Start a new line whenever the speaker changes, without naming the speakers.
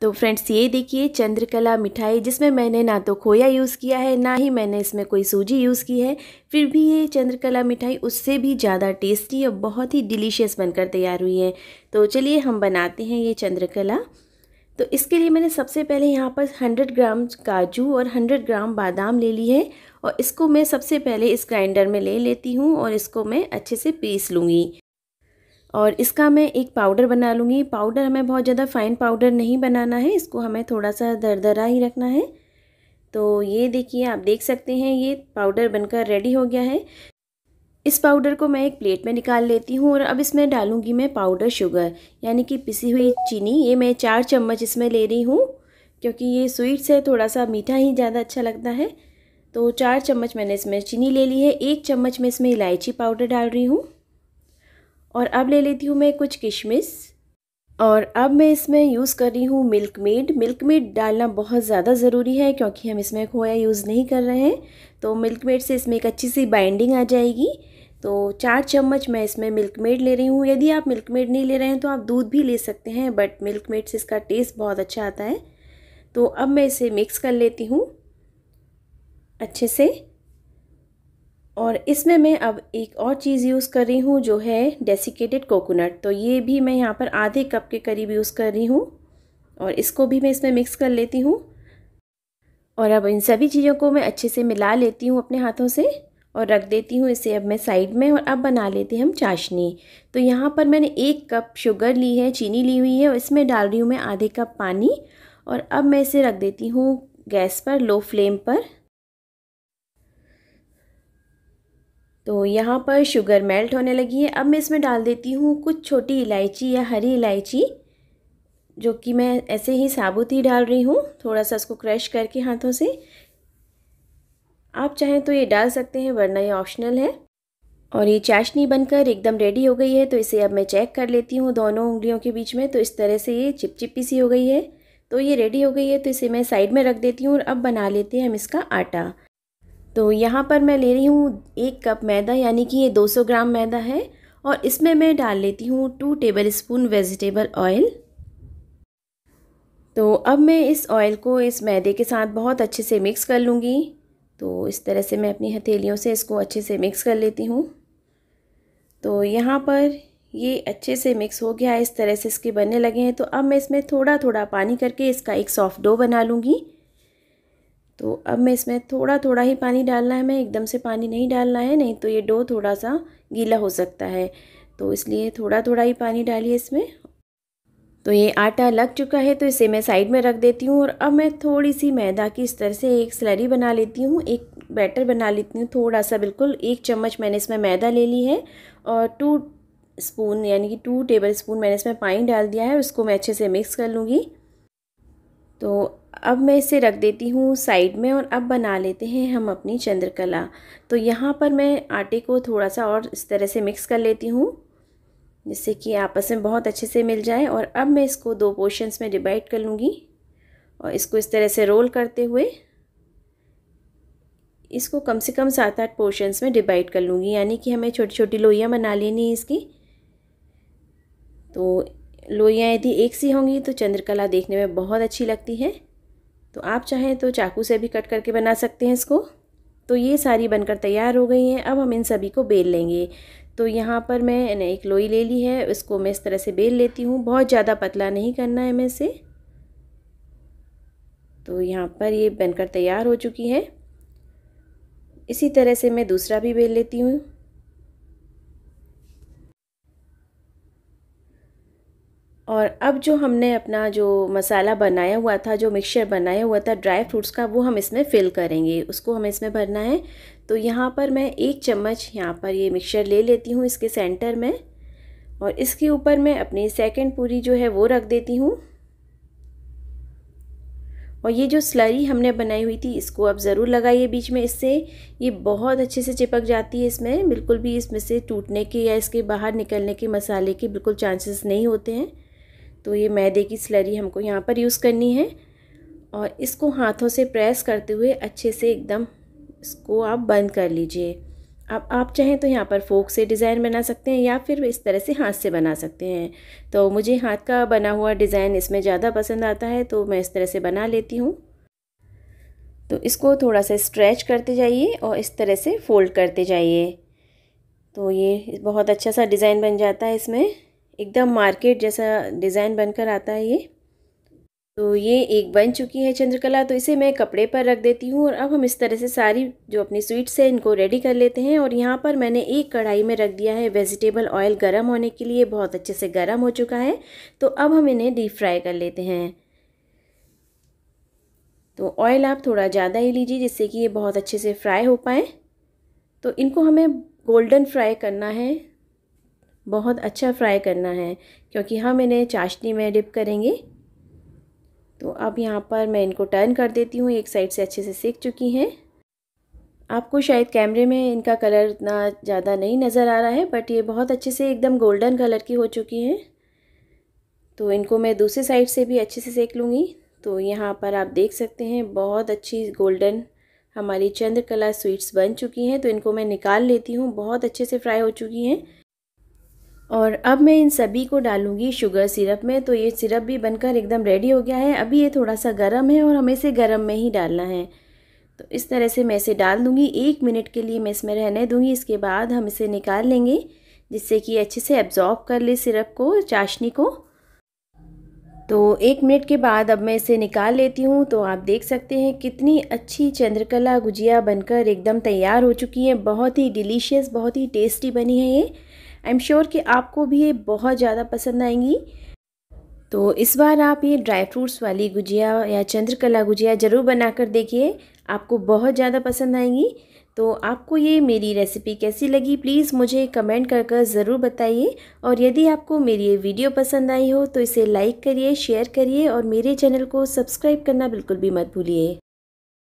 तो फ्रेंड्स ये देखिए चंद्रकला मिठाई जिसमें मैंने ना तो खोया यूज़ किया है ना ही मैंने इसमें कोई सूजी यूज़ की है फिर भी ये चंद्रकला मिठाई उससे भी ज़्यादा टेस्टी और बहुत ही डिलीशियस बनकर तैयार हुई है तो चलिए हम बनाते हैं ये चंद्रकला तो इसके लिए मैंने सबसे पहले यहाँ पर हंड्रेड ग्राम काजू और हंड्रेड ग्राम बादाम ले ली है और इसको मैं सबसे पहले इस ग्राइंडर में ले लेती हूँ और इसको मैं अच्छे से पीस लूँगी और इसका मैं एक पाउडर बना लूँगी पाउडर हमें बहुत ज़्यादा फ़ाइन पाउडर नहीं बनाना है इसको हमें थोड़ा सा दरदरा ही रखना है तो ये देखिए आप देख सकते हैं ये पाउडर बनकर रेडी हो गया है इस पाउडर को मैं एक प्लेट में निकाल लेती हूँ और अब इसमें डालूँगी मैं पाउडर शुगर यानी कि पिसी हुई चीनी ये मैं चार चम्मच इसमें ले रही हूँ क्योंकि ये स्वीट्स है थोड़ा सा मीठा ही ज़्यादा अच्छा लगता है तो चार चम्मच मैंने इसमें चीनी ले ली है एक चम्मच में इसमें इलायची पाउडर डाल रही हूँ और अब ले लेती हूँ मैं कुछ किशमिश और अब मैं इसमें यूज़ कर रही हूँ मिल्क मेड मिल्क मेड डालना बहुत ज़्यादा ज़रूरी है क्योंकि हम इसमें खोया यूज़ नहीं कर रहे हैं तो मिल्क मेड से इसमें एक अच्छी सी बाइंडिंग आ जाएगी तो चार चम्मच मैं इसमें मिल्क मेड ले रही हूँ यदि आप मिल्क मेड नहीं ले रहे हैं तो आप दूध भी ले सकते हैं बट मिल्क मेड से इसका टेस्ट बहुत अच्छा आता है तो अब मैं इसे मिक्स कर लेती हूँ अच्छे से और इसमें मैं अब एक और चीज़ यूज़ कर रही हूँ जो है डेसिकेटेड कोकोनट तो ये भी मैं यहाँ पर आधे कप के करीब यूज़ कर रही हूँ और इसको भी मैं इसमें मिक्स कर लेती हूँ और अब इन सभी चीज़ों को मैं अच्छे से मिला लेती हूँ अपने हाथों से और रख देती हूँ इसे अब मैं साइड में और अब बना लेते हैं हम चाशनी तो यहाँ पर मैंने एक कप शुगर ली है चीनी ली हुई है और इसमें डाल रही हूँ मैं आधे कप पानी और अब मैं इसे रख देती हूँ गैस पर लो फ्लेम पर तो यहाँ पर शुगर मेल्ट होने लगी है अब मैं इसमें डाल देती हूँ कुछ छोटी इलायची या हरी इलायची जो कि मैं ऐसे ही साबुत ही डाल रही हूँ थोड़ा सा इसको क्रश करके हाथों से आप चाहें तो ये डाल सकते हैं वरना ये ऑप्शनल है और ये चाशनी बनकर एकदम रेडी हो गई है तो इसे अब मैं चेक कर लेती हूँ दोनों उंगलियों के बीच में तो इस तरह से ये चिपचिपी सी हो गई है तो ये रेडी हो गई है तो इसे मैं साइड में रख देती हूँ और अब बना लेते हैं हम इसका आटा तो यहाँ पर मैं ले रही हूँ एक कप मैदा यानी कि ये 200 ग्राम मैदा है और इसमें मैं डाल लेती हूँ two tablespoon vegetable oil तो अब मैं इस ऑयल को इस मैदे के साथ बहुत अच्छे से मिक्स कर लूँगी तो इस तरह से मैं अपनी हथेलियों से इसको अच्छे से मिक्स कर लेती हूँ तो यहाँ पर ये अच्छे से मिक्स हो गया है इस तरह से इसके बनने लगे हैं तो अब मैं इसमें थोड़ा थोड़ा पानी करके इसका एक सॉफ्ट डो बना लूँगी तो अब मैं इसमें थोड़ा थोड़ा ही पानी डालना है मैं एकदम से पानी नहीं डालना है नहीं तो ये डो थोड़ा सा गीला हो सकता है तो इसलिए थोड़ा थोड़ा ही पानी डालिए इसमें तो ये आटा लग चुका है तो इसे मैं साइड में रख देती हूँ और अब मैं थोड़ी सी मैदा की इस तरह से एक स्लरी बना लेती हूँ एक बैटर बना लेती हूँ थोड़ा सा बिल्कुल एक चम्मच मैंने इसमें मैदा ले ली है और टू स्पून यानी कि टू टेबल स्पून मैंने इसमें पानी डाल दिया है उसको मैं अच्छे से मिक्स कर लूँगी तो अब मैं इसे रख देती हूँ साइड में और अब बना लेते हैं हम अपनी चंद्रकला तो यहाँ पर मैं आटे को थोड़ा सा और इस तरह से मिक्स कर लेती हूँ जिससे कि आपस में बहुत अच्छे से मिल जाए और अब मैं इसको दो पोर्शंस में डिवाइड कर लूँगी और इसको इस तरह से रोल करते हुए इसको कम से कम सात आठ पोर्शंस में डिवाइड कर लूँगी यानी कि हमें छोटी छोटी लोहियाँ बना लेनी है इसकी तो लोहियाँ यदि एक सी होंगी तो चंद्रकला देखने में बहुत अच्छी लगती है तो आप चाहें तो चाकू से भी कट करके बना सकते हैं इसको तो ये सारी बनकर तैयार हो गई हैं अब हम इन सभी को बेल लेंगे तो यहाँ पर मैंने एक लोई ले ली है इसको मैं इस तरह से बेल लेती हूँ बहुत ज़्यादा पतला नहीं करना है मैं इसे तो यहाँ पर ये बनकर तैयार हो चुकी है इसी तरह से मैं दूसरा भी बेल लेती हूँ और अब जो हमने अपना जो मसाला बनाया हुआ था जो मिक्सचर बनाया हुआ था ड्राई फ्रूट्स का वो हम इसमें फिल करेंगे उसको हमें इसमें भरना है तो यहाँ पर मैं एक चम्मच यहाँ पर ये मिक्सचर ले लेती हूँ इसके सेंटर में और इसके ऊपर मैं अपनी सेकंड पूरी जो है वो रख देती हूँ और ये जो स्लरी हमने बनाई हुई थी इसको आप ज़रूर लगाइए बीच में इससे ये बहुत अच्छे से चिपक जाती है इसमें बिल्कुल भी इसमें से टूटने के या इसके बाहर निकलने के मसाले के बिल्कुल चांसेस नहीं होते हैं तो ये मैदे की स्लरी हमको यहाँ पर यूज़ करनी है और इसको हाथों से प्रेस करते हुए अच्छे से एकदम इसको आप बंद कर लीजिए अब आप चाहें तो यहाँ पर फोक से डिज़ाइन बना सकते हैं या फिर इस तरह से हाथ से बना सकते हैं तो मुझे हाथ का बना हुआ डिज़ाइन इसमें ज़्यादा पसंद आता है तो मैं इस तरह से बना लेती हूँ तो इसको थोड़ा सा स्ट्रेच करते जाइए और इस तरह से फोल्ड करते जाइए तो ये बहुत अच्छा सा डिज़ाइन बन जाता है इसमें एकदम मार्केट जैसा डिज़ाइन बनकर आता है ये तो ये एक बन चुकी है चंद्रकला तो इसे मैं कपड़े पर रख देती हूँ और अब हम इस तरह से सारी जो अपनी स्वीट्स हैं इनको रेडी कर लेते हैं और यहाँ पर मैंने एक कढ़ाई में रख दिया है वेजिटेबल ऑयल गर्म होने के लिए बहुत अच्छे से गर्म हो चुका है तो अब हम इन्हें डीप फ्राई कर लेते हैं तो ऑयल आप थोड़ा ज़्यादा ही लीजिए जिससे कि ये बहुत अच्छे से फ्राई हो पाए तो इनको हमें गोल्डन फ्राई करना है बहुत अच्छा फ्राई करना है क्योंकि हम इन्हें चाशनी में डिप करेंगे तो अब यहाँ पर मैं इनको टर्न कर देती हूँ एक साइड से अच्छे से सीख चुकी हैं आपको शायद कैमरे में इनका कलर इतना ज़्यादा नहीं नज़र आ रहा है बट ये बहुत अच्छे से एकदम गोल्डन कलर की हो चुकी हैं तो इनको मैं दूसरे साइड से भी अच्छे से सेक लूँगी तो यहाँ पर आप देख सकते हैं बहुत अच्छी गोल्डन हमारी चंद्रकला स्वीट्स बन चुकी हैं तो इनको मैं निकाल लेती हूँ बहुत अच्छे से फ्राई हो चुकी हैं और अब मैं इन सभी को डालूंगी शुगर सिरप में तो ये सिरप भी बनकर एकदम रेडी हो गया है अभी ये थोड़ा सा गर्म है और हमें इसे गर्म में ही डालना है तो इस तरह से मैं इसे डाल दूंगी एक मिनट के लिए मैं इसमें रहने दूंगी इसके बाद हम इसे निकाल लेंगे जिससे कि अच्छे से एब्ज़ॉर्ब कर ले सिरप को चाशनी को तो एक मिनट के बाद अब मैं इसे निकाल लेती हूँ तो आप देख सकते हैं कितनी अच्छी चंद्रकला गुजिया बनकर एकदम तैयार हो चुकी है बहुत ही डिलीशियस बहुत ही टेस्टी बनी है ये आई एम श्योर कि आपको भी ये बहुत ज़्यादा पसंद आएंगी तो इस बार आप ये ड्राई फ्रूट्स वाली गुजिया या चंद्रकला गुजिया ज़रूर बनाकर देखिए आपको बहुत ज़्यादा पसंद आएंगी तो आपको ये मेरी रेसिपी कैसी लगी प्लीज़ मुझे कमेंट कर कर ज़रूर बताइए और यदि आपको मेरी ये वीडियो पसंद आई हो तो इसे लाइक करिए शेयर करिए और मेरे चैनल को सब्सक्राइब करना बिल्कुल भी मत भूलिए